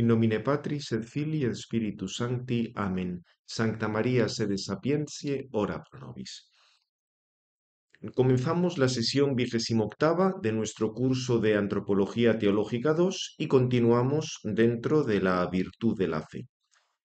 In nomine Patris et Filii et Spiritus Sancti. Amen. Sancta Maria, sede sapientiae, ora pro nobis. Comenzamos la sesión vigésimo octava de nuestro curso de Antropología Teológica 2 y continuamos dentro de la virtud de la fe.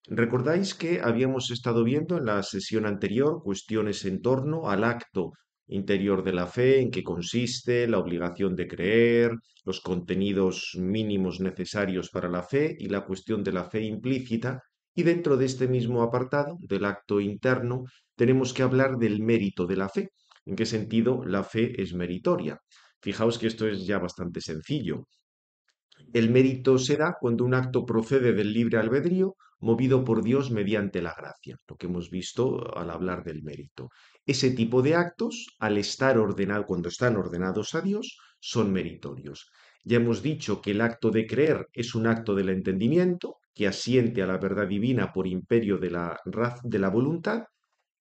Recordáis que habíamos estado viendo en la sesión anterior cuestiones en torno al acto interior de la fe, en qué consiste, la obligación de creer, los contenidos mínimos necesarios para la fe y la cuestión de la fe implícita. Y dentro de este mismo apartado, del acto interno, tenemos que hablar del mérito de la fe, en qué sentido la fe es meritoria. Fijaos que esto es ya bastante sencillo. El mérito se da cuando un acto procede del libre albedrío, movido por Dios mediante la gracia, lo que hemos visto al hablar del mérito. Ese tipo de actos, al estar ordenados, cuando están ordenados a Dios, son meritorios. Ya hemos dicho que el acto de creer es un acto del entendimiento, que asiente a la verdad divina por imperio de la, raz de la voluntad,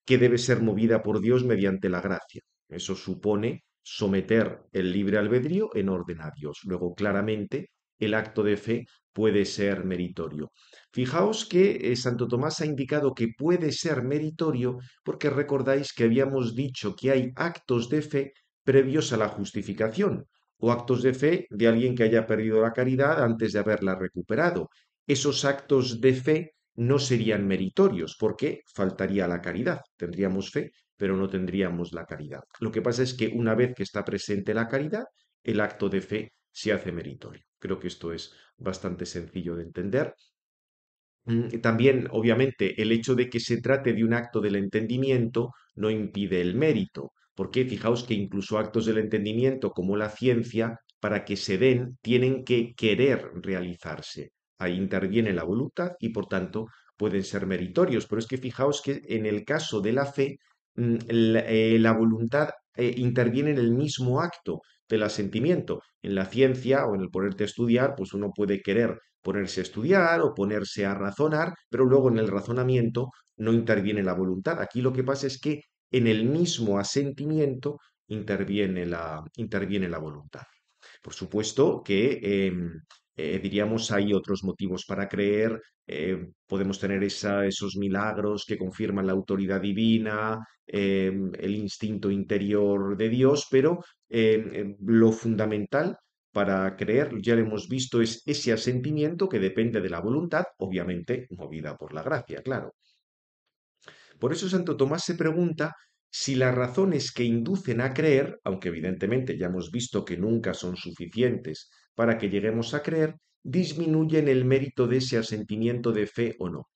que debe ser movida por Dios mediante la gracia. Eso supone someter el libre albedrío en orden a Dios. Luego, claramente, el acto de fe puede ser meritorio. Fijaos que eh, Santo Tomás ha indicado que puede ser meritorio porque recordáis que habíamos dicho que hay actos de fe previos a la justificación o actos de fe de alguien que haya perdido la caridad antes de haberla recuperado. Esos actos de fe no serían meritorios porque faltaría la caridad. Tendríamos fe, pero no tendríamos la caridad. Lo que pasa es que una vez que está presente la caridad, el acto de fe se hace meritorio. Creo que esto es bastante sencillo de entender. Mm, también, obviamente, el hecho de que se trate de un acto del entendimiento no impide el mérito, porque fijaos que incluso actos del entendimiento como la ciencia, para que se den, tienen que querer realizarse. Ahí interviene la voluntad y, por tanto, pueden ser meritorios. Pero es que fijaos que en el caso de la fe, mm, eh, la, voluntad eh, interviene en el mismo acto del asentimiento. En la ciencia o en el ponerte a estudiar, pues uno puede querer ponerse a estudiar o ponerse a razonar, pero luego en el razonamiento no interviene la voluntad. Aquí lo que pasa es que en el mismo asentimiento interviene la, interviene la voluntad. Por supuesto que em, eh, diríamos hay otros motivos para creer, eh, podemos tener esos milagros que confirman la autoridad divina, eh, el instinto interior de Dios, pero lo fundamental para creer, ya lo hemos visto, es ese asentimiento que depende de la voluntad, obviamente movida por la gracia, claro. Por eso Santo Tomás se pregunta si las razones que inducen a creer, aunque evidentemente ya hemos visto que nunca son suficientes para que lleguemos a creer, disminuyen el mérito de ese asentimiento de fe o no.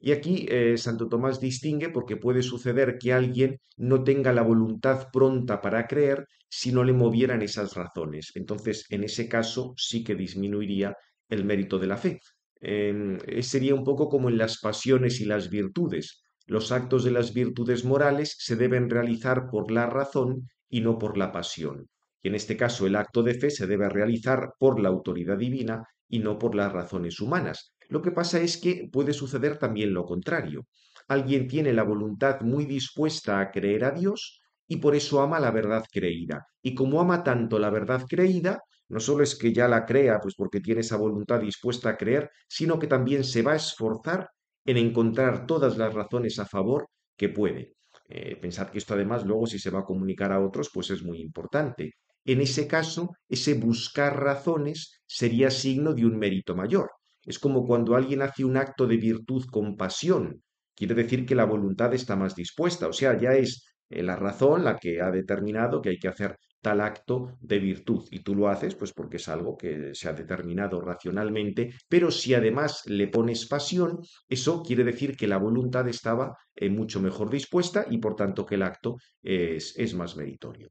Y aquí eh, Santo Tomás distingue porque puede suceder que alguien no tenga la voluntad pronta para creer si no le movieran esas razones. Entonces, en ese caso sí que disminuiría el mérito de la fe. Em, eh, sería un poco como en las pasiones y las virtudes. Los actos de las virtudes morales se deben realizar por la razón y no por la pasión y en este caso el acto de fe se debe realizar por la autoridad divina y no por las razones humanas. Lo que pasa es que puede suceder también lo contrario. Alguien tiene la voluntad muy dispuesta a creer a Dios y por eso ama la verdad creída. Y como ama tanto la verdad creída, no solo es que ya la crea, pues porque tiene esa voluntad dispuesta a creer, sino que también se va a esforzar en encontrar todas las razones a favor que puede. Pensar eh, pensad que esto además luego si se va a comunicar a otros, pues es muy importante en ese caso, ese buscar razones sería signo de un mérito mayor. Es como cuando alguien hace un acto de virtud con pasión, quiere decir que la voluntad está más dispuesta, o sea, ya es eh, la razón la que ha determinado que hay que hacer tal acto de virtud y tú lo haces pues porque es algo que se ha determinado racionalmente, pero si además le pones pasión, eso quiere decir que la voluntad estaba eh, mucho mejor dispuesta y por tanto que el acto es más meritorio.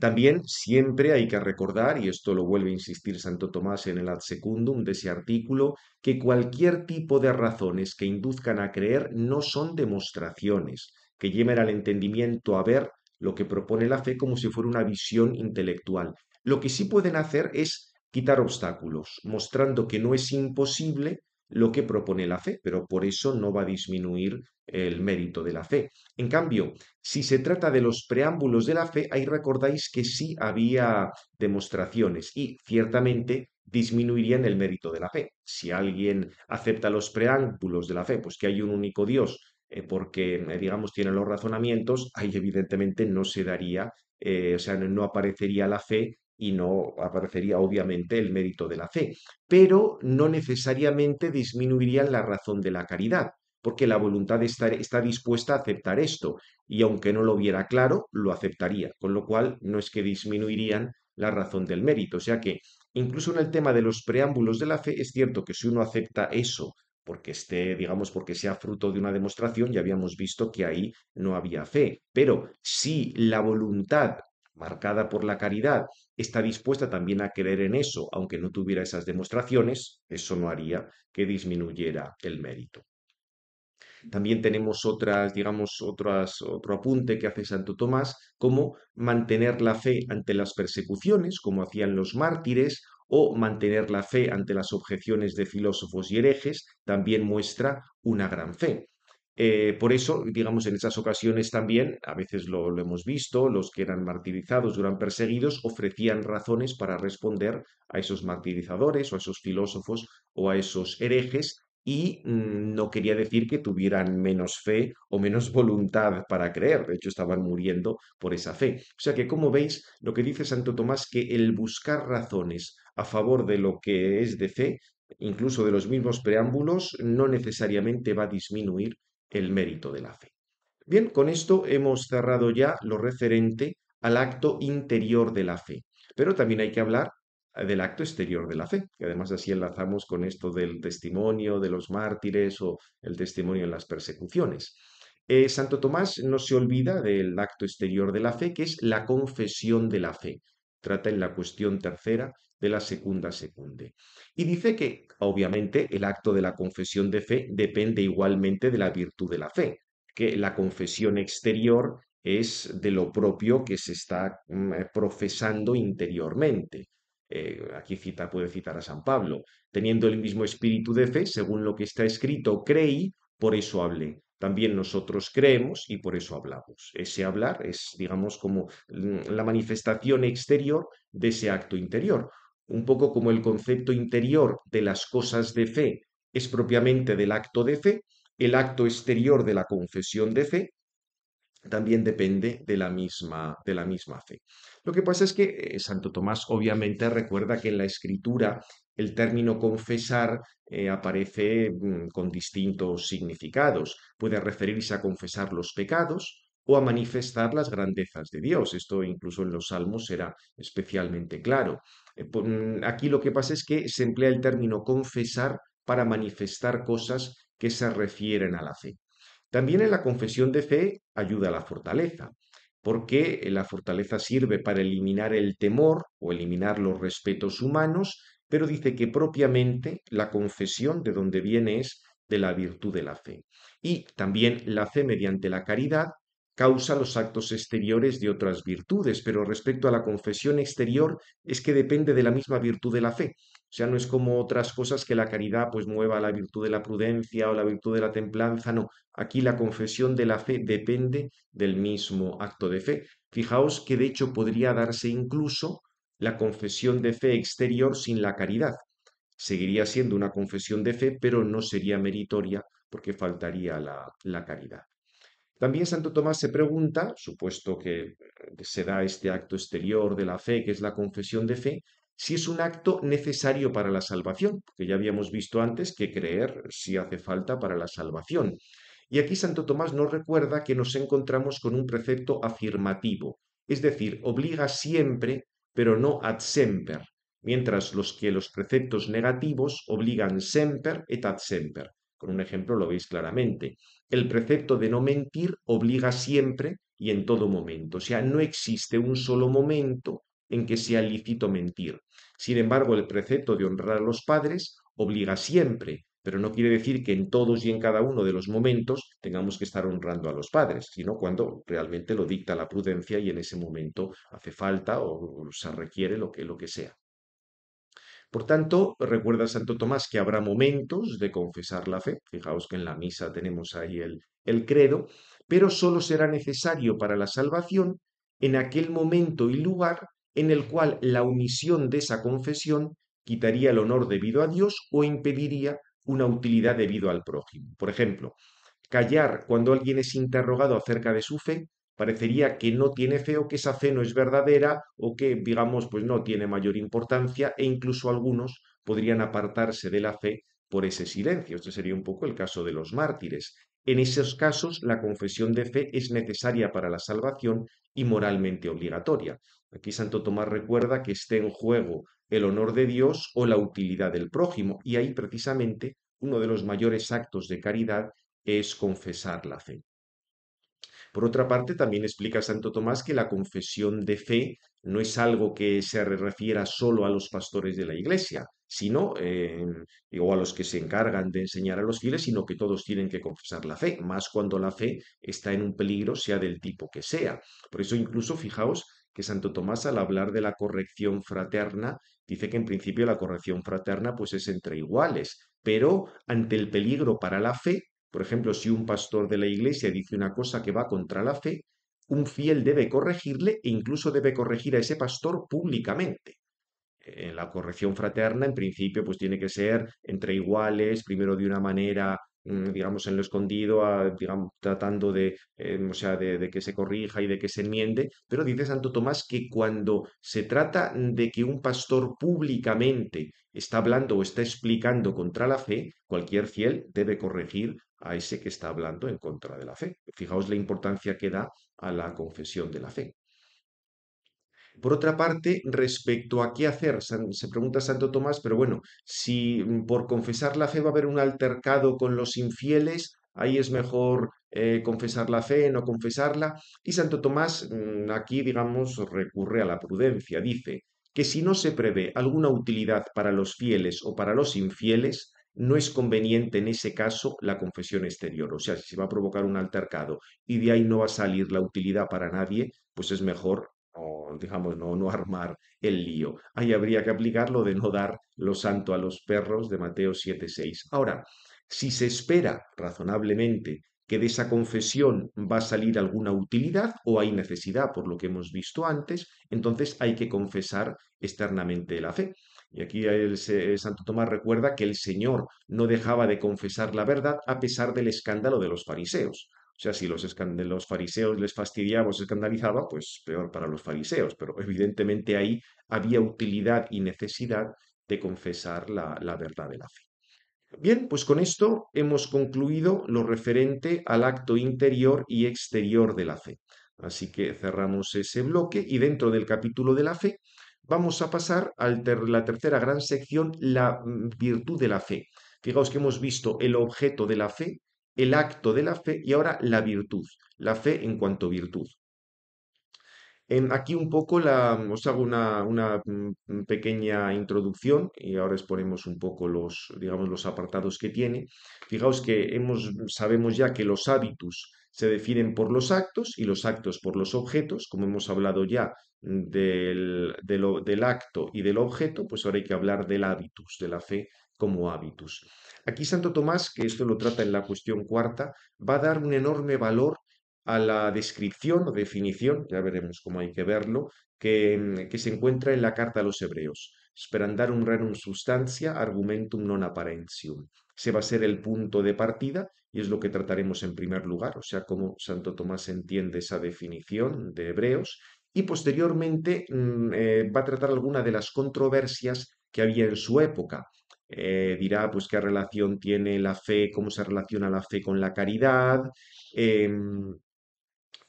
También siempre hay que recordar, y esto lo vuelve a insistir Santo Tomás en el Ad Secundum de ese artículo, que cualquier tipo de razones que induzcan a creer no son demostraciones, que lleven al entendimiento a ver lo que propone la fe como si fuera una visión intelectual. Lo que sí pueden hacer es quitar obstáculos, mostrando que no es imposible lo que propone la fe, pero por eso no va a disminuir el mérito de la fe. En cambio, si se trata de los preámbulos de la fe, ahí recordáis que sí había demostraciones y ciertamente disminuirían el mérito de la fe. Si alguien acepta los preámbulos de la fe, pues que hay un único Dios, eh, porque, eh, digamos, tiene los razonamientos, ahí evidentemente no se daría, eh, o sea, no aparecería la fe y no aparecería obviamente el mérito de la fe, pero no necesariamente disminuirían la razón de la caridad, porque la voluntad está, dispuesta a aceptar esto, y aunque no lo viera claro, lo aceptaría, con lo cual no es que disminuirían la razón del mérito. O sea que, incluso en el tema de los preámbulos de la fe, es cierto que si uno acepta eso, porque esté, digamos, porque sea fruto de una demostración, ya habíamos visto que ahí no había fe. Pero si la voluntad marcada por la caridad está dispuesta también a creer en eso, aunque no tuviera esas demostraciones, eso no haría que disminuyera el mérito. También tenemos otras, digamos, otras, otro apunte que hace Santo Tomás, como mantener la fe ante las persecuciones, como hacían los mártires, o mantener la fe ante las objeciones de filósofos y herejes, también muestra una gran fe. Eh, por eso, digamos, en esas ocasiones también, a veces lo, lo, hemos visto, los que eran martirizados o eran perseguidos ofrecían razones para responder a esos martirizadores o a esos filósofos o a esos herejes y mm, no quería decir que tuvieran menos fe o menos voluntad para creer, de hecho estaban muriendo por esa fe. O sea que, como veis, lo que dice Santo Tomás, que el buscar razones a favor de lo que es de fe, incluso de los mismos preámbulos, no necesariamente va a disminuir el mérito de la fe. Bien, con esto hemos cerrado ya lo referente al acto interior de la fe, pero también hay que hablar del acto exterior de la fe. que además así enlazamos con esto del testimonio de los mártires o el testimonio en las persecuciones. Eh, Santo Tomás no se olvida del acto exterior de la fe, que es la confesión de la fe. Trata en la cuestión tercera de la segunda secunde. Y dice que, obviamente, el acto de la confesión de fe depende igualmente de la virtud de la fe, que la confesión exterior es de lo propio que se está mm, eh, profesando interiormente eh, aquí cita, puede citar a San Pablo, teniendo el mismo espíritu de fe, según lo que está escrito, creí, por eso hablé. También nosotros creemos y por eso hablamos. Ese hablar es, digamos, como la manifestación exterior de ese acto interior, un poco como el concepto interior de las cosas de fe es propiamente del acto de fe, el acto exterior de la confesión de fe también depende de la misma, de la misma fe. Lo que pasa es que eh, Santo Tomás obviamente recuerda que en la escritura el término confesar eh, aparece mm, con distintos significados. Puede referirse a confesar los pecados o a manifestar las grandezas de Dios. Esto incluso en los salmos será especialmente claro. Eh, mm, aquí lo que pasa es que se emplea el término confesar para manifestar cosas que se refieren a la fe. También en la confesión de fe ayuda a la fortaleza porque eh, la fortaleza sirve para eliminar el temor o eliminar los respetos humanos, pero dice que propiamente la confesión de donde viene es de la virtud de la fe. Y también la fe mediante la caridad causa los actos exteriores de otras virtudes, pero respecto a la confesión exterior es que depende de la misma virtud de la fe. O sea, no es como otras cosas que la caridad pues mueva la virtud de la prudencia o la virtud de la templanza, no. Aquí la confesión de la fe depende del mismo acto de fe. Fijaos que de hecho podría darse incluso la confesión de fe exterior sin la caridad. Seguiría siendo una confesión de fe, pero no sería meritoria porque faltaría la, la caridad. También Santo Tomás se pregunta, supuesto que se da este acto exterior de la fe, que es la confesión de fe, si es un acto necesario para la salvación, porque ya habíamos visto antes que creer sí hace falta para la salvación. Y aquí Santo Tomás nos recuerda que nos encontramos con un precepto afirmativo, es decir, obliga siempre, pero no ad semper, mientras los que los preceptos negativos obligan semper et ad semper. Con un ejemplo lo veis claramente. El precepto de no mentir obliga siempre y en todo momento, o sea, no existe un solo momento en que sea lícito mentir. Sin embargo, el precepto de honrar a los padres obliga siempre, pero no quiere decir que en todos y en cada uno de los momentos tengamos que estar honrando a los padres, sino cuando realmente lo dicta la prudencia y en ese momento hace falta o se requiere lo que, lo que sea. Por tanto, recuerda Santo Tomás que habrá momentos de confesar la fe, fijaos que en la misa tenemos ahí el, el credo, pero solo será necesario para la salvación en aquel momento y lugar en el cual la omisión de esa confesión quitaría el honor debido a Dios o impediría una utilidad debido al prójimo. Por ejemplo, callar cuando alguien es interrogado acerca de su fe parecería que no tiene fe o que esa fe no es verdadera o que, digamos, pues no tiene mayor importancia e incluso algunos podrían apartarse de la fe por ese silencio. Este sería un poco el caso de los mártires. En esos casos, la confesión de fe es necesaria para la salvación y moralmente obligatoria. Aquí Santo Tomás recuerda que esté en juego el honor de Dios o la utilidad del prójimo, y ahí precisamente uno de los mayores actos de caridad es confesar la fe. Por otra parte, también explica Santo Tomás que la confesión de fe no es algo que se refiera solo a los pastores de la Iglesia, sino eh, o a los que se encargan de enseñar a los fieles, sino que todos tienen que confesar la fe, más cuando la fe está en un peligro, sea del tipo que sea. Por eso incluso, fijaos, que Santo Tomás al hablar de la corrección fraterna dice que en principio la corrección fraterna pues es entre iguales, pero ante el peligro para la fe, por ejemplo, si un pastor de la iglesia dice una cosa que va contra la fe, un fiel debe corregirle e incluso debe corregir a ese pastor públicamente. la corrección fraterna, en principio, pues tiene que ser entre iguales, primero de una manera Mm, digamos, en lo escondido, digamos, tratando de, em, sea, de, que se corrija y de que se enmiende, pero dice Santo Tomás que cuando se trata de que un pastor públicamente está hablando o está explicando contra la fe, cualquier fiel debe corregir a ese que está hablando en contra de la fe. Fijaos la importancia que da a la confesión de la fe. Por otra parte, respecto a qué hacer, se pregunta Santo Tomás, pero bueno, si mm, por confesar la fe va a haber un altercado con los infieles, ahí es mejor eh, confesar la fe, no confesarla. Y Santo Tomás mm, aquí, digamos, recurre a la prudencia. Dice que si no se prevé alguna utilidad para los fieles o para los infieles, no es conveniente en ese caso la confesión exterior. O sea, si se va a provocar un altercado y de ahí no va a salir la utilidad para nadie, pues es mejor o digamos, no, no armar el lío. Ahí habría que aplicar lo de no dar lo santo a los perros de Mateo 7.6. Ahora, si se espera razonablemente que de esa confesión va a salir alguna utilidad o hay necesidad, por lo que hemos visto antes, entonces hay que confesar externamente la fe. Y aquí el Santo Tomás recuerda que el Señor no dejaba de confesar la verdad a pesar del escándalo de los fariseos sea, si los, los fariseos les fastidiaba o se escandalizaba, pues peor para los fariseos, pero evidentemente ahí había utilidad y necesidad de confesar la, verdad de la fe. Bien, pues con esto hemos concluido lo referente al acto interior y exterior de la fe. Así que cerramos ese bloque y dentro del capítulo de la fe vamos a pasar a la tercera gran sección, la mm, virtud de la fe. Fijaos que hemos visto el objeto de la fe, el acto de la fe y ahora la virtud, la fe en cuanto virtud. En, aquí un poco os hago una, mm, pequeña introducción y ahora exponemos un poco los, digamos, los apartados que tiene. Fijaos que hemos, sabemos ya que los hábitos se definen por los actos y los actos por los objetos, como hemos hablado ya del, del acto y del objeto, pues ahora hay que hablar del hábitus, de la fe como hábitus. Aquí Santo Tomás, que esto lo trata en la cuestión cuarta, va a dar un enorme valor a la descripción o definición, ya veremos cómo hay que verlo, que, mm, se encuentra en la carta a los hebreos. Sperandarum rerum substantia, argumentum non apparentium. Se va a ser el punto de partida y es lo que trataremos en primer lugar, o sea, cómo Santo Tomás entiende esa definición de hebreos y posteriormente mm, eh, va a tratar alguna de las controversias que había en su época eh, dirá pues qué relación tiene la fe, cómo se relaciona la fe con la caridad, em,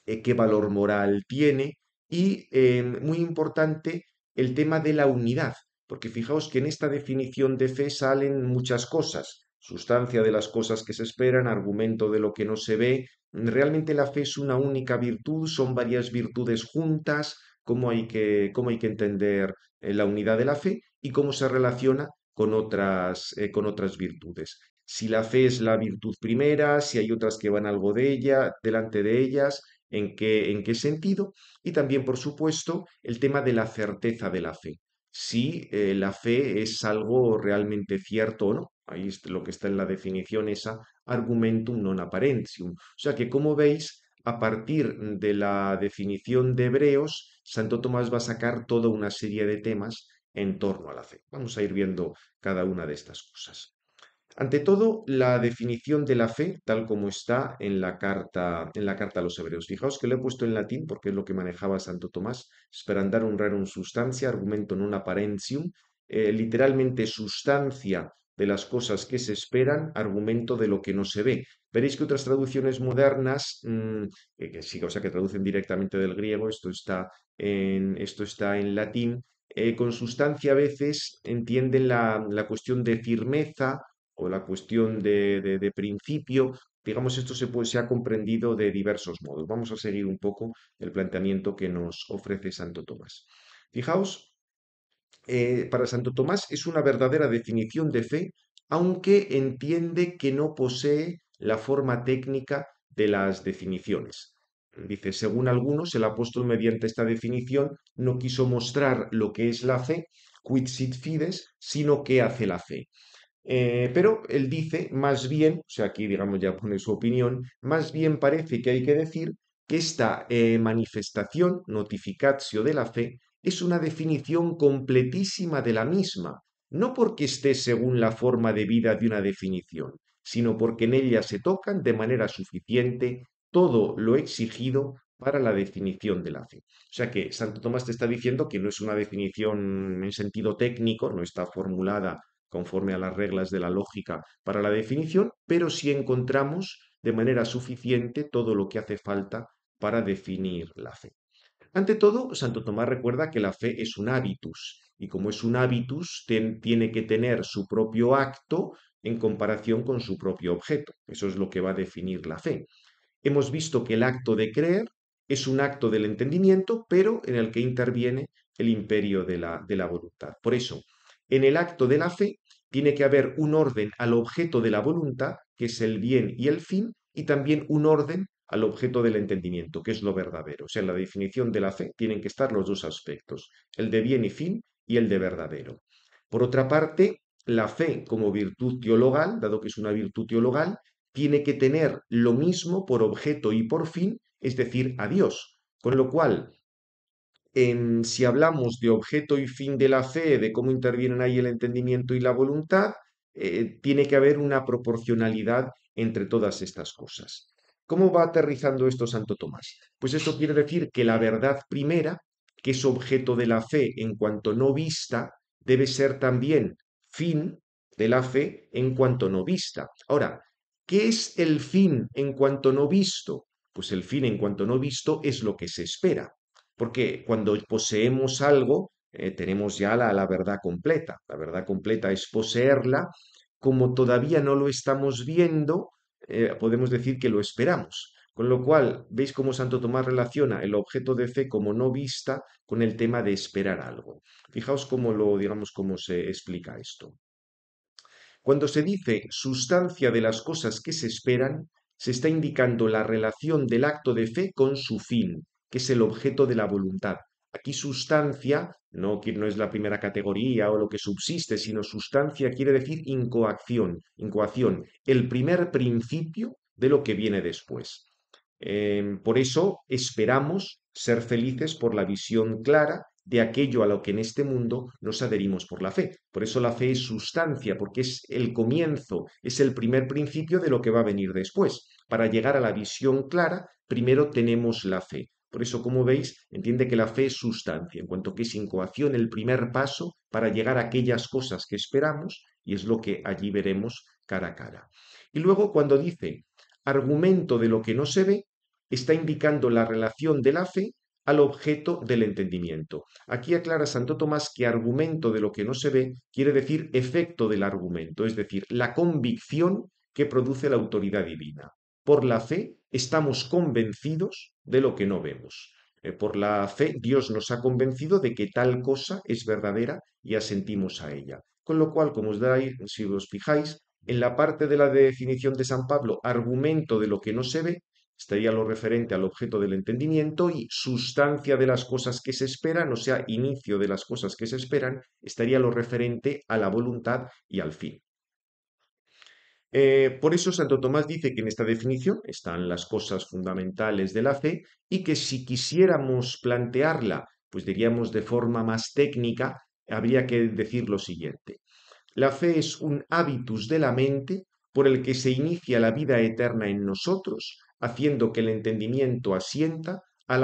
eh, qué valor moral tiene y, em, muy importante, el tema de la unidad, porque fijaos que en esta definición de fe salen muchas cosas, sustancia de las cosas que se esperan, argumento de lo que no se ve. Realmente la fe es una única virtud, son varias virtudes juntas, cómo hay que, cómo hay que entender eh, la unidad de la fe y cómo se relaciona con otras, eh, con otras virtudes. Si la fe es la virtud primera, si hay otras que van algo de ella, delante de ellas, en qué, en qué sentido. Y también, por supuesto, el tema de la certeza de la fe. Si eh, la fe es algo realmente cierto o no. Ahí es lo que está en la definición esa, argumentum non apparentium. O sea que, como veis, a partir de la definición de Hebreos, Santo Tomás va a sacar toda una serie de temas en torno a la fe. Vamos a ir viendo cada una de estas cosas. Ante todo, la definición de la fe, tal como está en la carta, en la carta a los hebreos. Fijaos que lo he puesto en latín porque es lo que manejaba Santo Tomás, un rerum sustancia argumento non apparentium, eh, literalmente sustancia de las cosas que se esperan, argumento de lo que no se ve. Veréis que otras traducciones modernas, mm, eh, que, sí, o sea, que traducen directamente del griego, esto está en, esto está en latín, eh, con sustancia a veces entienden la, cuestión de firmeza o la cuestión de, principio. Digamos, esto se, ha comprendido de diversos modos. Vamos a seguir un poco el planteamiento que nos ofrece Santo Tomás. Fijaos, eh, para Santo Tomás es una verdadera definición de fe, aunque entiende que no posee la forma técnica de las definiciones. Dice, según algunos, el apóstol mediante esta definición no quiso mostrar lo que es la fe, quid sit fides, sino qué hace la fe. Eh, pero él dice, más bien, o sea, aquí digamos ya pone su opinión, más bien parece que hay que decir que esta eh, manifestación, notificatio de la fe, es una definición completísima de la misma, no porque esté según la forma de vida de una definición, sino porque en ella se tocan de manera suficiente todo lo exigido para la definición de la fe. O sea que Santo Tomás te está diciendo que no es una definición en sentido técnico, no está formulada conforme a las reglas de la lógica para la definición, pero sí encontramos de manera suficiente todo lo que hace falta para definir la fe. Ante todo, Santo Tomás recuerda que la fe es un hábitus, y como es un hábitus, tiene que tener su propio acto en comparación con su propio objeto. Eso es lo que va a definir la fe hemos visto que el acto de creer es un acto del entendimiento, pero en el que interviene el imperio de la, voluntad. Por eso, en el acto de la fe tiene que haber un orden al objeto de la voluntad, que es el bien y el fin, y también un orden al objeto del entendimiento, que es lo verdadero. O sea, en la definición de la fe tienen que estar los dos aspectos, el de bien y fin y el de verdadero. Por otra parte, la fe como virtud teologal, dado que es una virtud teologal, tiene que tener lo mismo por objeto y por fin, es decir, a Dios. Con lo cual, en, si hablamos de objeto y fin de la fe, de cómo intervienen ahí el entendimiento y la voluntad, eh, tiene que haber una proporcionalidad entre todas estas cosas. ¿Cómo va aterrizando esto Santo Tomás? Pues eso quiere decir que la verdad primera, que es objeto de la fe en cuanto no vista, debe ser también fin de la fe en cuanto no vista. Ahora, ¿Qué es el fin en cuanto no visto? Pues el fin en cuanto no visto es lo que se espera, porque cuando poseemos algo, eh, tenemos ya la, la verdad completa. La verdad completa es poseerla, como todavía no lo estamos viendo, eh, podemos decir que lo esperamos. Con lo cual, veis cómo Santo Tomás relaciona el objeto de fe como no vista con el tema de esperar algo. Fijaos cómo lo, digamos, cómo se explica esto. Cuando se dice sustancia de las cosas que se esperan, se está indicando la relación del acto de fe con su fin, que es el objeto de la voluntad. Aquí sustancia no, es la primera categoría o lo que subsiste, sino sustancia quiere decir incoacción, incoación, el primer principio de lo que viene después. Em, por eso esperamos ser felices por la visión clara de aquello a lo que en este mundo nos adherimos por la fe. Por eso la fe es sustancia, porque es el comienzo, es el primer principio de lo que va a venir después. Para llegar a la visión clara, primero tenemos la fe. Por eso, como veis, entiende que la fe es sustancia, en cuanto que es incoación el primer paso para llegar a aquellas cosas que esperamos, y es lo que allí veremos cara a cara. Y luego, cuando dice argumento de lo que no se ve, está indicando la relación de la fe al objeto del entendimiento. Aquí aclara Santo Tomás que argumento de lo que no se ve quiere decir efecto del argumento, es decir, la convicción que produce la autoridad divina. Por la fe estamos convencidos de lo que no vemos. Eh, por la fe Dios nos ha convencido de que tal cosa es verdadera y asentimos a ella. Con lo cual, como os dais, si os fijáis, en la parte de la definición de San Pablo, argumento de lo que no se ve, Estaría lo referente al objeto del entendimiento y sustancia de las cosas que se esperan, o sea, inicio de las cosas que se esperan, estaría lo referente a la voluntad y al fin. Eh, por eso Santo Tomás dice que en esta definición están las cosas fundamentales de la fe y que si quisiéramos plantearla, pues diríamos de forma más técnica, habría que decir lo siguiente. La fe es un hábitus de la mente por el que se inicia la vida eterna en nosotros, haciendo que el entendimiento asienta a,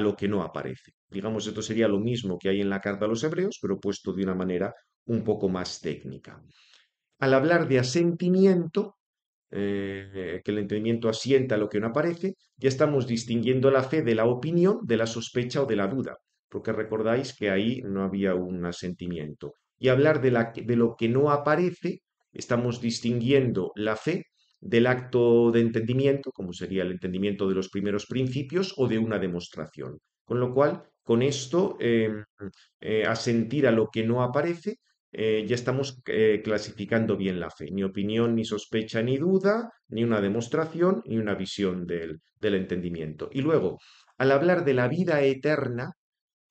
lo que no aparece. Digamos, esto sería lo mismo que hay en la carta a los hebreos, pero puesto de una manera un poco más técnica. Al hablar de asentimiento, eh, que el entendimiento asienta a lo que no aparece, ya estamos distinguiendo la fe de la opinión, de la sospecha o de la duda, porque recordáis que ahí no había un asentimiento. Y hablar de lo que no aparece, estamos distinguiendo la fe del acto de entendimiento, como sería el entendimiento de los primeros principios o de una demostración. Con lo cual, con esto, em, eh, a sentir asentir a lo que no aparece, eh, ya estamos eh, clasificando bien la fe. Ni opinión, ni sospecha, ni duda, ni una demostración, ni una visión del, del entendimiento. Y luego, al hablar de la vida eterna,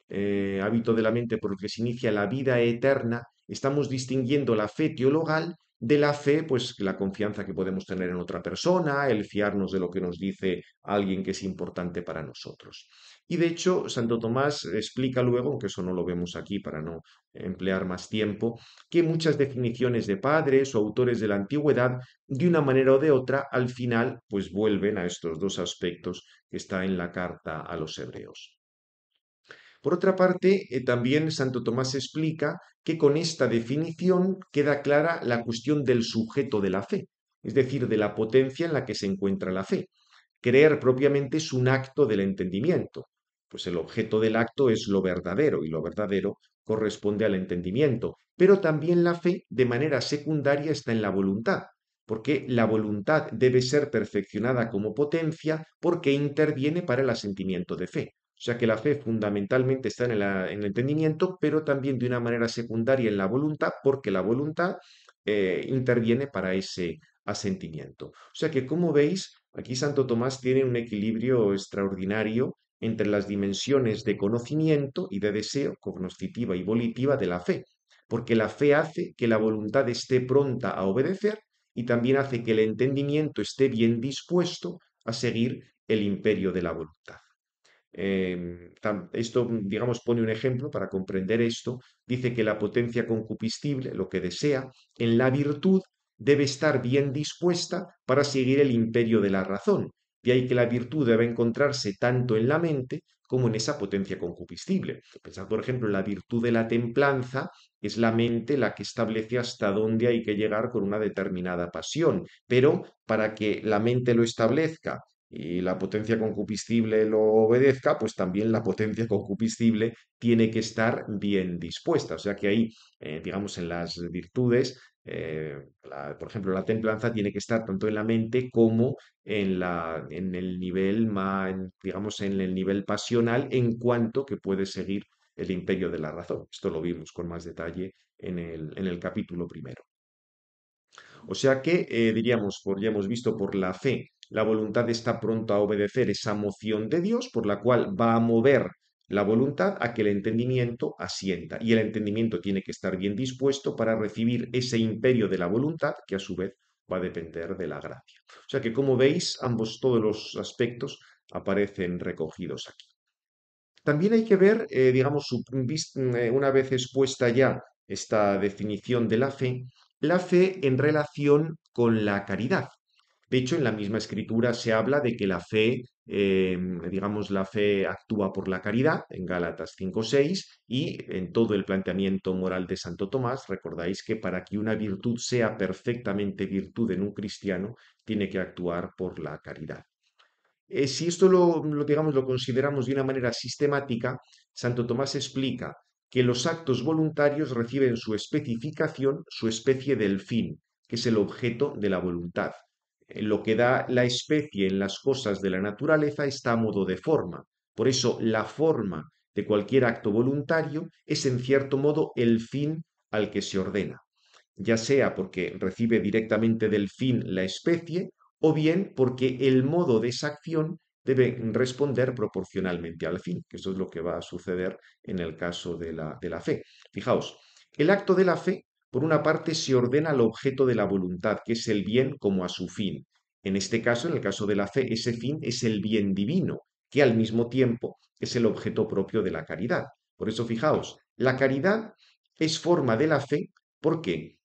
hábito de la mente por el que se inicia la vida eterna, estamos distinguiendo la fe teologal de la fe, pues la confianza que podemos tener en otra persona, el fiarnos de lo que nos dice alguien que es importante para nosotros. Y de hecho, Santo Tomás explica luego, aunque eso no lo vemos aquí para no emplear más tiempo, que muchas definiciones de padres o autores de la antigüedad, de una manera o de otra, al final, pues vuelven a estos dos aspectos que está en la carta a los hebreos. Por otra parte, eh, también Santo Tomás explica que con esta definición queda clara la cuestión del sujeto de la fe, es decir, de la potencia en la que se encuentra la fe. Creer propiamente es un acto del entendimiento, pues el objeto del acto es lo verdadero y lo verdadero corresponde al entendimiento, pero también la fe de manera secundaria está en la voluntad, porque la voluntad debe ser perfeccionada como potencia porque interviene para el asentimiento de fe. O sea que la fe fundamentalmente está ah, en, el entendimiento, pero también de una manera secundaria en la voluntad, porque la voluntad eh, interviene para ese asentimiento. O sea que, como veis, aquí Santo Tomás tiene un equilibrio extraordinario entre las dimensiones de conocimiento y de deseo, cognoscitiva y volitiva, de la fe, porque la fe hace que la voluntad esté pronta a obedecer y también hace que el entendimiento esté bien dispuesto a seguir el imperio de la voluntad. Em, esto, mm, digamos, pone un ejemplo para comprender esto. Dice que la potencia concupiscible, lo que desea, en la virtud debe estar bien dispuesta para seguir el imperio de la razón. De ahí que la virtud debe encontrarse tanto en la mente como en esa potencia concupiscible. Pensad, por ejemplo, en la virtud de la templanza, es la mente la que establece hasta dónde hay que llegar con una determinada pasión, pero para que la mente lo establezca y la potencia concupiscible lo obedezca, pues también la potencia concupiscible tiene que estar bien dispuesta. O sea que ahí, eh, digamos, en las virtudes, eh, por ejemplo, la templanza tiene que estar tanto en la mente como en, el nivel más, digamos, en el nivel pasional, en cuanto que puede seguir el imperio de la razón. Esto lo vimos con más detalle en el, capítulo primero. O sea que, eh, diríamos, ya hemos visto por la fe, la voluntad está pronta a obedecer esa moción de Dios por la cual va a mover la voluntad a que el entendimiento asienta. Y el entendimiento tiene que estar bien dispuesto para recibir ese imperio de la voluntad que a su vez va a depender de la gracia. O sea que como veis, ambos todos los aspectos aparecen recogidos aquí. También hay que ver, eh, digamos, mm, eh, una vez expuesta ya esta definición de la fe, la fe en relación con la caridad. De hecho, en la misma escritura se habla de que la fe, eh, digamos, la fe actúa por la caridad, en Gálatas 5.6, y en todo el planteamiento moral de Santo Tomás, recordáis que para que una virtud sea perfectamente virtud en un cristiano, tiene que actuar por la caridad. Eh, si esto lo, digamos, lo consideramos de una manera sistemática, Santo Tomás explica que los actos voluntarios reciben su especificación, su especie del fin, que es el objeto de la voluntad eh, lo que da la especie en las cosas de la naturaleza está a modo de forma. Por eso la forma de cualquier acto voluntario es en cierto modo el fin al que se ordena, ya sea porque recibe directamente del fin la especie o bien porque el modo de esa acción debe responder proporcionalmente al fin, eso es lo que va a suceder en el caso de la, de la fe. Fijaos, el acto de la fe por una parte, se ordena el objeto de la voluntad, que es el bien como a su fin. En este caso, en el caso de la fe, ese fin es el bien divino, que al mismo tiempo es el objeto propio de la caridad. Por eso, fijaos, la caridad es forma de la fe porque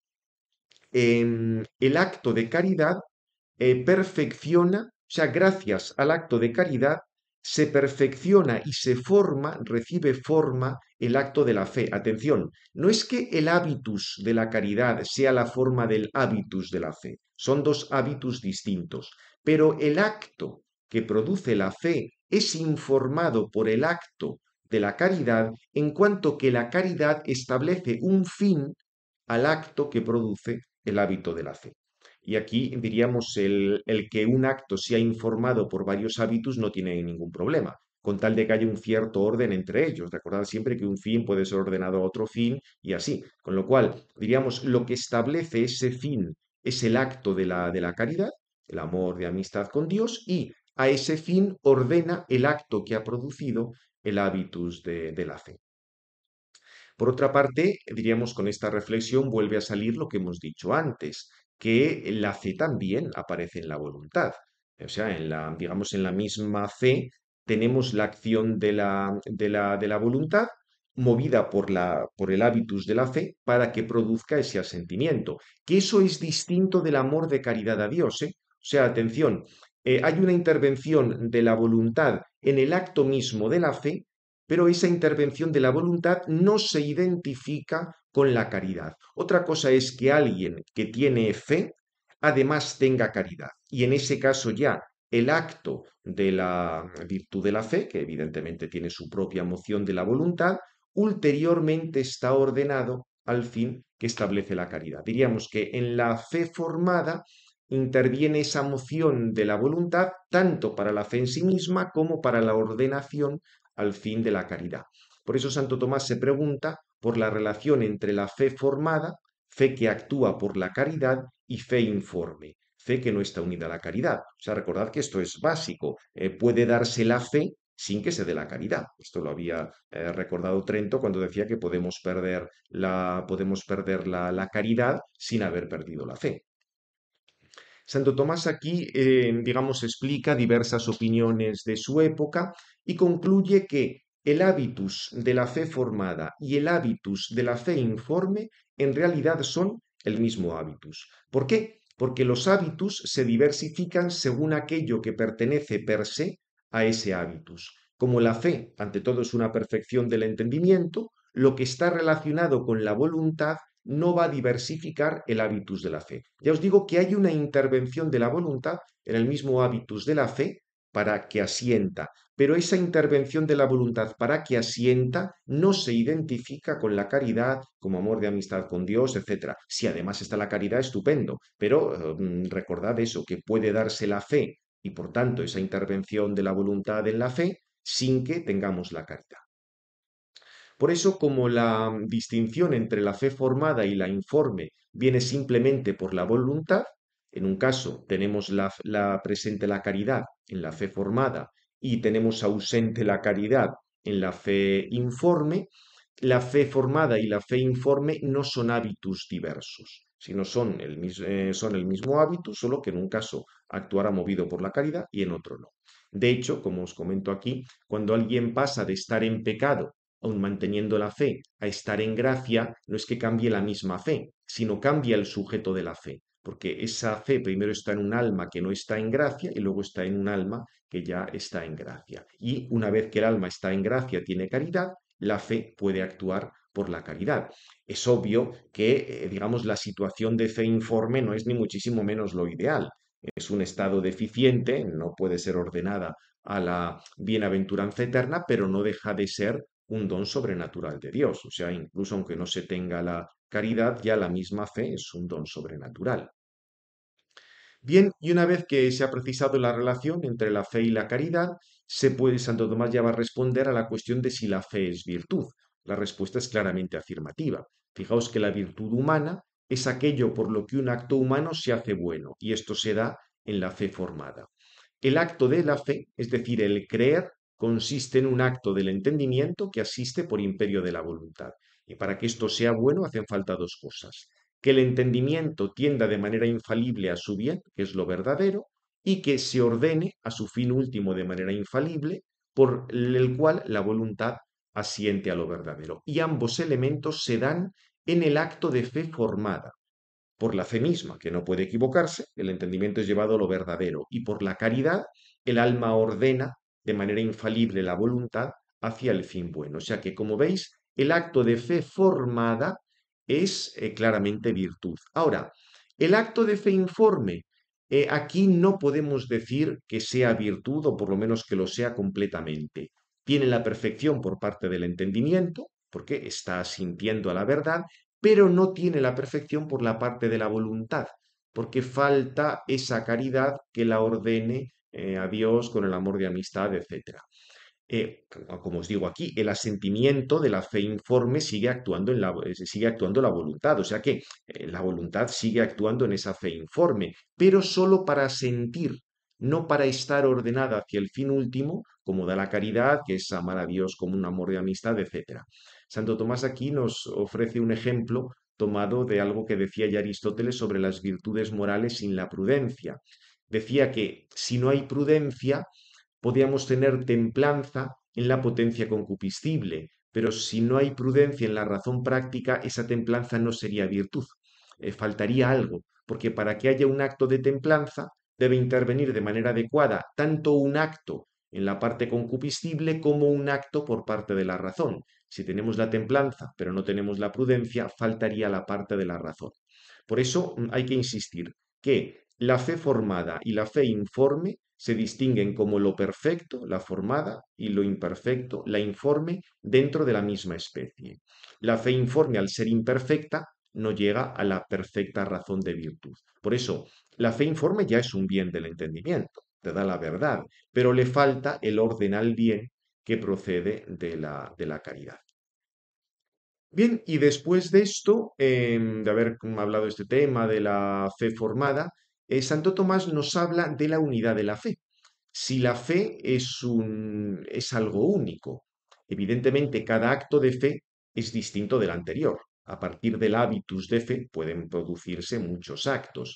em, el acto de caridad eh, perfecciona, o sea, gracias al acto de caridad se perfecciona y se forma, recibe forma el acto de la fe. Atención, no es que el hábitus de la caridad sea la forma del hábitus de la fe, son dos hábitus distintos, pero el acto que produce la fe es informado por el acto de la caridad en cuanto que la caridad establece un fin al acto que produce el hábito de la fe. Y aquí diríamos el, el que un acto sea informado por varios hábitos no tiene ningún problema, con tal de que haya un cierto orden entre ellos. Recordad siempre que un fin puede ser ordenado a otro fin y así. Con lo cual, diríamos, lo que establece ese fin es el acto de la, caridad, el amor de amistad con Dios, y a ese fin ordena el acto que ha producido el hábitus de, de la fe. Por otra parte, diríamos con esta reflexión vuelve a salir lo que hemos dicho antes, que la fe también aparece en la voluntad. O sea, en la, digamos, en la misma fe tenemos la acción de la, de la, de la voluntad movida por, la, por el hábitus de la fe para que produzca ese asentimiento. Que eso es distinto del amor de caridad a Dios. ¿eh? O sea, atención, eh, hay una intervención de la voluntad en el acto mismo de la fe, pero esa intervención de la voluntad no se identifica con la caridad. Otra cosa es que alguien que tiene fe, además tenga caridad. Y en ese caso ya el acto de la virtud de la fe, que evidentemente tiene su propia moción de la voluntad, ulteriormente está ordenado al fin que establece la caridad. Diríamos que en la fe formada interviene esa moción de la voluntad tanto para la fe en sí misma como para la ordenación al fin de la caridad. Por eso Santo Tomás se pregunta por la relación entre la fe formada, fe que actúa por la caridad y fe informe, fe que no está unida a la caridad. O sea, recordad que esto es básico. Eh, puede darse la fe sin que se dé la caridad. Esto lo había eh, recordado Trento cuando decía que podemos perder, la, podemos perder la, caridad sin haber perdido la fe. Santo Tomás aquí, eh, digamos, explica diversas opiniones de su época y concluye que el hábitus de la fe formada y el hábitus de la fe informe en realidad son el mismo hábitus. ¿Por qué? Porque los hábitus se diversifican según aquello que pertenece per se a ese hábitus. Como la fe, ante todo, es una perfección del entendimiento, lo que está relacionado con la voluntad no va a diversificar el hábitus de la fe. Ya os digo que hay una intervención de la voluntad en el mismo hábitus de la fe para que asienta, pero esa intervención de la voluntad para que asienta no se identifica con la caridad como amor de amistad con Dios, etc. Si además está la caridad, estupendo, pero mm, recordad eso, que puede darse la fe y por tanto esa intervención de la voluntad en la fe sin que tengamos la caridad. Por eso, como la distinción entre la fe formada y la informe viene simplemente por la voluntad, en un caso tenemos la, presente la caridad en la fe formada y tenemos ausente la caridad en la fe informe, la fe formada y la fe informe no son hábitos diversos, sino son el, eh, mismo hábito, solo que en un caso actuará movido por la caridad y en otro no. De hecho, como os comento aquí, cuando alguien pasa de estar en pecado, aun manteniendo la fe, a estar en gracia, no es que cambie la misma fe, sino cambia el sujeto de la fe porque esa fe primero está en un alma que no está en gracia y luego está en un alma que ya está en gracia. Y una vez que el alma está en gracia, tiene caridad, la fe puede actuar por la caridad. Es obvio que, eh, digamos, la situación de fe informe no es ni muchísimo menos lo ideal. Es un estado deficiente, no puede ser ordenada a la bienaventuranza eterna, pero no deja de ser un don sobrenatural de Dios. O sea, incluso aunque no se tenga la Caridad ya la misma fe es un don sobrenatural. Bien, y una vez que se ha precisado la relación entre la fe y la caridad, se puede, Santo Tomás ya va a responder a la cuestión de si la fe es virtud. La respuesta es claramente afirmativa. Fijaos que la virtud humana es aquello por lo que un acto humano se hace bueno, y esto se da en la fe formada. El acto de la fe, es decir, el creer, consiste en un acto del entendimiento que asiste por imperio de la voluntad. Y para que esto sea bueno hacen falta dos cosas. Que el entendimiento tienda de manera infalible a su bien, que es lo verdadero, y que se ordene a su fin último de manera infalible, por el cual la voluntad asiente a lo verdadero. Y ambos elementos se dan en el acto de fe formada, por la fe misma, que no puede equivocarse, el entendimiento es llevado a lo verdadero, y por la caridad, el alma ordena de manera infalible la voluntad hacia el fin bueno. O sea que, como veis, el acto de fe formada es eh, claramente virtud. Ahora, el acto de fe informe, eh, aquí no podemos decir que sea virtud o por lo menos que lo sea completamente. Tiene la perfección por parte del entendimiento, porque está sintiendo a la verdad, pero no tiene la perfección por la parte de la voluntad, porque falta esa caridad que la ordene eh, a Dios con el amor de amistad, etcétera. Eh, como os digo aquí, el asentimiento de la fe informe sigue actuando, en la, eh, sigue actuando la voluntad, o sea que eh, la voluntad sigue actuando en esa fe informe, pero solo para sentir, no para estar ordenada hacia el fin último, como da la caridad, que es amar a Dios como un amor de amistad, etc. Santo Tomás aquí nos ofrece un ejemplo tomado de algo que decía ya Aristóteles sobre las virtudes morales sin la prudencia. Decía que si no hay prudencia, podíamos tener templanza en la potencia concupiscible, pero si no hay prudencia en la razón práctica, esa templanza no sería virtud. Eh, faltaría algo, porque para que haya un acto de templanza, debe intervenir de manera adecuada tanto un acto en la parte concupiscible como un acto por parte de la razón. Si tenemos la templanza, pero no tenemos la prudencia, faltaría la parte de la razón. Por eso mm, hay que insistir que la fe formada y la fe informe se distinguen como lo perfecto, la formada, y lo imperfecto, la informe, dentro de la misma especie. La fe informe, al ser imperfecta, no llega a la perfecta razón de virtud. Por eso, la fe informe ya es un bien del entendimiento, te da la verdad, pero le falta el orden al bien que procede de la, de la caridad. Bien, y después de esto, em, de haber hablado de este tema de la fe formada, eh, Santo Tomás nos habla de la unidad de la fe. Si la fe es, algo único, evidentemente cada acto de fe es distinto del anterior. A partir del hábitus de fe pueden producirse muchos actos.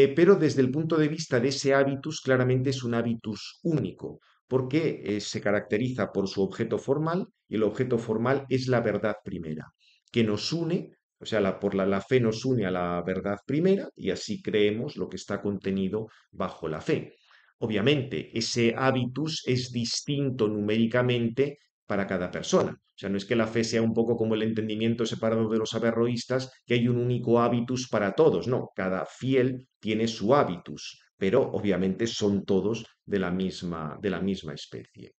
Eh, pero desde el punto de vista de ese hábitus, claramente es un hábitus único, porque eh, se caracteriza por su objeto formal y el objeto formal es la verdad primera, que nos une o sea, la, fe nos une a la verdad primera y así creemos lo que está contenido bajo la fe. Obviamente, ese hábitus es distinto numéricamente para cada persona. O sea, no es que la fe sea un poco como el entendimiento separado de los aberroístas, que hay un único hábitus para todos. No, cada fiel tiene su hábitus, pero obviamente son todos de la misma, de la misma especie.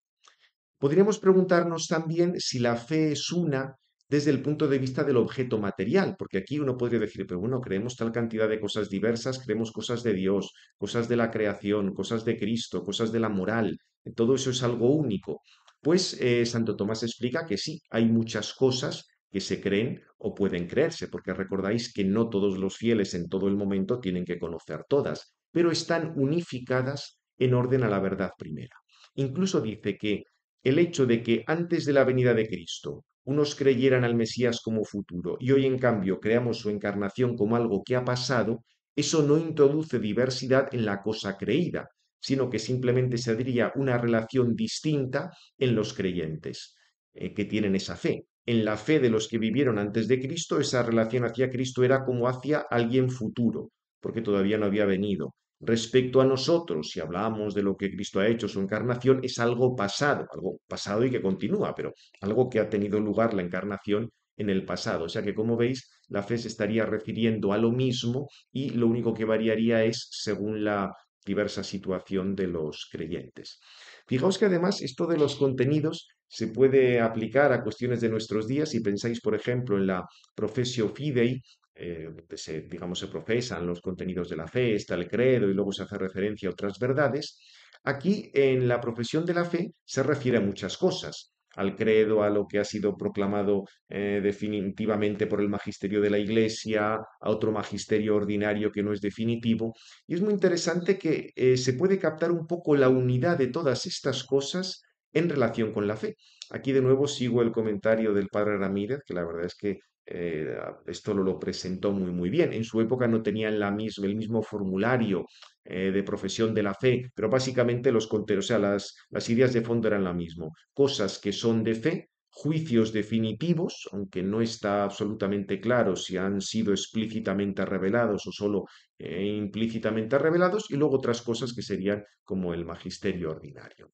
Podríamos preguntarnos también si la fe es una desde el punto de vista del objeto material, porque aquí uno podría decir, pero bueno, creemos tal cantidad de cosas diversas, creemos cosas de Dios, cosas de la creación, cosas de Cristo, cosas de la moral, todo eso es algo único. Pues eh, Santo Tomás explica que sí, hay muchas cosas que se creen o pueden creerse, porque recordáis que no todos los fieles en todo el momento tienen que conocer todas, pero están unificadas en orden a la verdad primera. Incluso dice que el hecho de que antes de la venida de Cristo unos creyeran al Mesías como futuro y hoy en cambio creamos su encarnación como algo que ha pasado, eso no introduce diversidad en la cosa creída, sino que simplemente se diría una relación distinta en los creyentes eh, que tienen esa fe. En la fe de los que vivieron antes de Cristo, esa relación hacia Cristo era como hacia alguien futuro, porque todavía no había venido respecto a nosotros, si hablamos de lo que Cristo ha hecho, su encarnación, es algo pasado, algo pasado y que continúa, pero algo que ha tenido lugar la encarnación en el pasado. O sea que, como veis, la fe se estaría refiriendo a lo mismo y lo único que variaría es según la diversa situación de los creyentes. Fijaos que además esto de los contenidos se puede aplicar a cuestiones de nuestros días. Si pensáis, por ejemplo, en la Profesio Fidei, eh, pues, se, digamos, se profesan los contenidos de la fe, está el credo y luego se hace referencia a otras verdades, aquí en la profesión de la fe se refiere a muchas cosas al credo, a lo que ha sido proclamado eh, definitivamente por el magisterio de la Iglesia, a otro magisterio ordinario que no es definitivo. Y es muy interesante que eh, se puede captar un poco la unidad de todas estas cosas en relación con la fe. Aquí de nuevo sigo el comentario del padre Ramírez, que la verdad es que eh, ah, esto lo, presentó muy, muy bien. En su época no tenían la el mismo formulario eh, de profesión de la fe, pero básicamente los o sea, las, ideas de fondo eran las mismas. Cosas que son de fe, juicios definitivos, aunque no está absolutamente claro si han sido explícitamente revelados o solo eh, implícitamente revelados, y luego otras cosas que serían como el magisterio ordinario.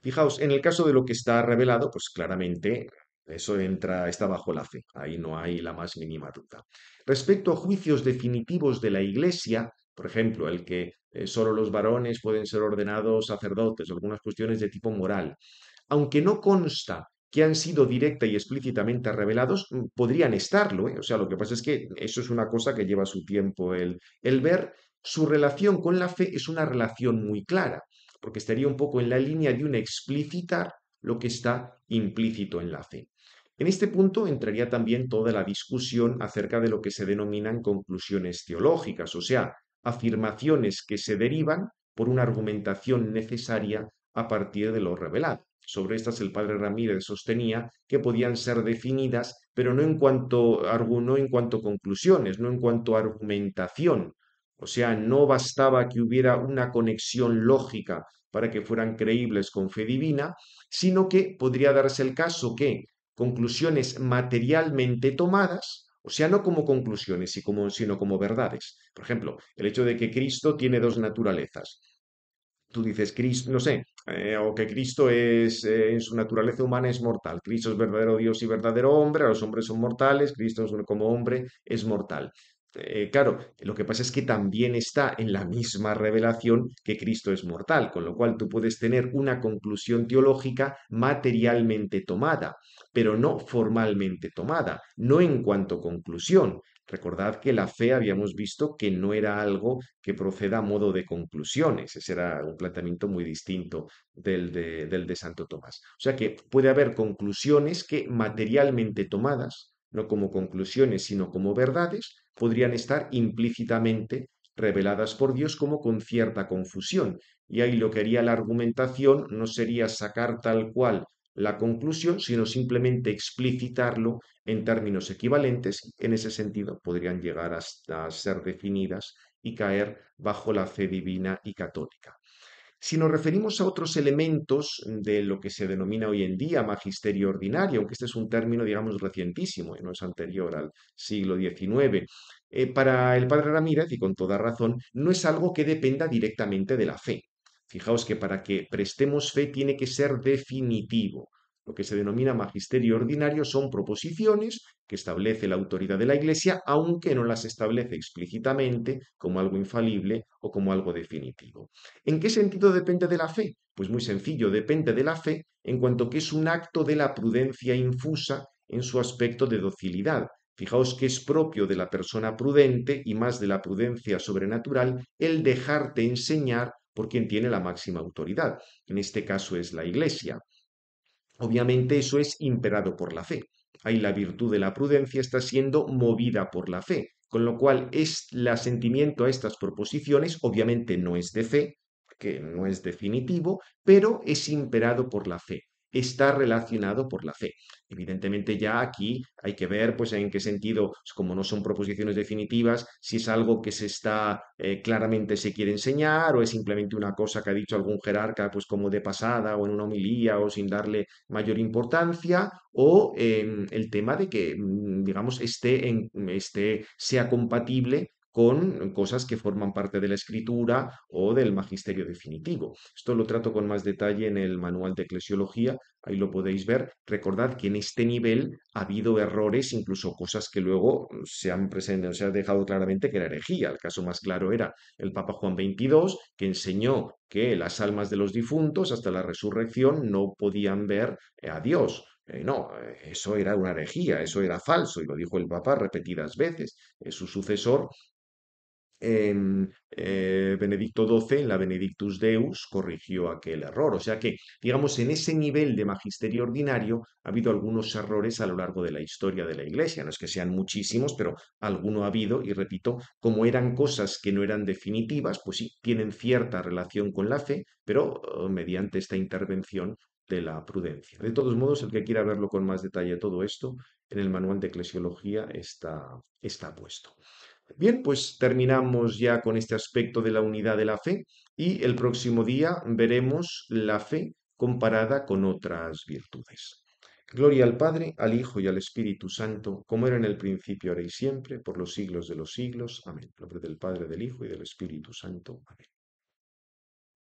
Fijaos, en el caso de lo que está revelado, pues claramente eso entra, está bajo la fe, ahí no hay la más mínima duda. Respecto a juicios definitivos de la Iglesia, por ejemplo, el que eh, solo los varones pueden ser ordenados sacerdotes, algunas cuestiones de tipo moral, aunque no consta que han sido directa y explícitamente revelados, mm, podrían estarlo. ¿eh? O sea, lo que pasa es que eso es una cosa que lleva su tiempo el, ver. Su relación con la fe es una relación muy clara, porque estaría un poco en la línea de un explicitar lo que está implícito en la fe. En este punto entraría también toda la discusión acerca de lo que se denominan conclusiones teológicas, o sea, afirmaciones que se derivan por una argumentación necesaria a partir de lo revelado. Sobre estas el padre Ramírez sostenía que podían ser definidas, pero no en cuanto, no en cuanto conclusiones, no en cuanto argumentación. O sea, no bastaba que hubiera una conexión lógica para que fueran creíbles con fe divina, sino que podría darse el caso que conclusiones materialmente tomadas, o sea, no como conclusiones, sino como verdades. Por ejemplo, el hecho de que Cristo tiene dos naturalezas. Tú dices, Cristo, no sé, eh, o que Cristo es, eh, en su naturaleza humana es mortal. Cristo es verdadero Dios y verdadero hombre, los hombres son mortales, Cristo como hombre es mortal. Eh, claro, lo que pasa es que también está en la misma revelación que Cristo es mortal, con lo cual tú puedes tener una conclusión teológica materialmente tomada, pero no formalmente tomada, no en cuanto conclusión. Recordad que la fe habíamos visto que no era algo que proceda a modo de conclusiones, ese era un planteamiento muy distinto del de Santo Tomás. O sea que puede haber conclusiones que materialmente tomadas, no como conclusiones, sino como verdades, podrían estar implícitamente reveladas por Dios como con cierta confusión. Y ahí lo que haría la argumentación no sería sacar tal cual la conclusión, sino simplemente explicitarlo en términos equivalentes. En ese sentido, podrían llegar hasta ser definidas y caer bajo la fe divina y católica. Si nos referimos a otros elementos de lo que se denomina hoy en día magisterio ordinario, aunque este es un término, digamos, recientísimo eh, no es anterior al siglo XIX, eh, para el padre Ramírez, y con toda razón, no es algo que dependa directamente de la fe. Fijaos que para que prestemos fe tiene que ser definitivo. Lo que se denomina magisterio ordinario son proposiciones que establece la autoridad de la Iglesia, aunque no las establece explícitamente como algo infalible o como algo definitivo. ¿En qué sentido depende de la fe? Pues muy sencillo, depende de la fe en cuanto que es un acto de la prudencia infusa en su aspecto de docilidad. Fijaos que es propio de la persona prudente y más de la prudencia sobrenatural el dejarte enseñar por quien tiene la máxima autoridad. En este caso es la Iglesia. Obviamente eso es imperado por la fe. Ahí la virtud de la prudencia está siendo movida por la fe, con lo cual es el asentimiento a estas proposiciones obviamente no es de fe, que no es definitivo, pero es imperado por la fe está relacionado por la fe. Evidentemente ya aquí hay que ver pues en qué sentido, pues, como no son proposiciones definitivas, si es algo que se está eh, claramente se quiere enseñar o es simplemente una cosa que ha dicho algún jerarca pues como de pasada o en una homilía o sin darle mayor importancia o em, el tema de que mm, digamos esté, en, sea compatible con cosas que forman parte de la escritura o del magisterio definitivo. Esto lo trato con más detalle en el manual de eclesiología, ahí lo podéis ver. Recordad que en este nivel ha habido errores, incluso cosas que luego se han presentado, se ha dejado claramente que era herejía. El caso más claro era el Papa Juan XXII, que enseñó que las almas de los difuntos hasta la resurrección no podían ver a Dios, eh, no, eso era una herejía, eso era falso, y lo dijo el Papa repetidas veces. Eh, su sucesor en eh, Benedicto XII, en la Benedictus Deus, corrigió aquel error. O sea que, digamos, en ese nivel de magisterio ordinario ha habido algunos errores a lo largo de la historia de la Iglesia. No es que sean muchísimos, pero alguno ha habido, y repito, como eran cosas que no eran definitivas, pues sí, tienen cierta relación con la fe, pero oh, mediante esta intervención de la prudencia. De todos modos, el que quiera verlo con más detalle todo esto, en el manual de eclesiología está, está puesto. Bien, pues terminamos ya con este aspecto de la unidad de la fe y el próximo día veremos la fe comparada con otras virtudes. Gloria al Padre, al Hijo y al Espíritu Santo, como era en el principio, ahora y siempre, por los siglos de los siglos. Amén. En nombre del Padre, del Hijo y del Espíritu Santo. Amén.